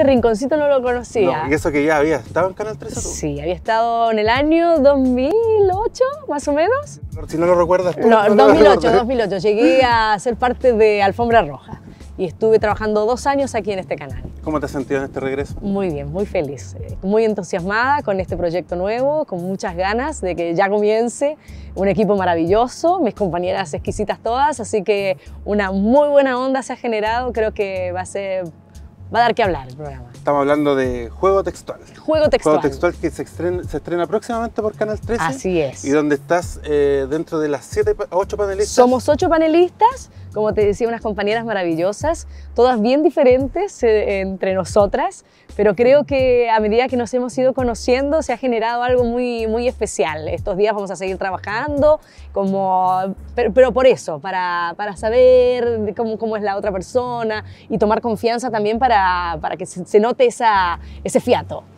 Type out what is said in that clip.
Este rinconcito no lo conocía. No, y eso que ya había estado en Canal 3. Sí, había estado en el año 2008, más o menos. Si no lo recuerdas No, no 2008, 2008. Llegué a ser parte de Alfombra Roja y estuve trabajando dos años aquí en este canal. ¿Cómo te has sentido en este regreso? Muy bien, muy feliz, eh, muy entusiasmada con este proyecto nuevo, con muchas ganas de que ya comience un equipo maravilloso, mis compañeras exquisitas todas, así que una muy buena onda se ha generado, creo que va a ser va a dar que hablar el programa. Estamos hablando de Juego Textual. Juego Textual. Juego Textual que se estrena, próximamente por Canal 13. Así es. Y donde estás eh, dentro de las siete, ocho panelistas. Somos ocho panelistas como te decía, unas compañeras maravillosas, todas bien diferentes eh, entre nosotras, pero creo que a medida que nos hemos ido conociendo se ha generado algo muy, muy especial. Estos días vamos a seguir trabajando, como, pero, por eso, para, saber cómo, cómo, es la otra persona y tomar confianza también para, que se, note ese fiato.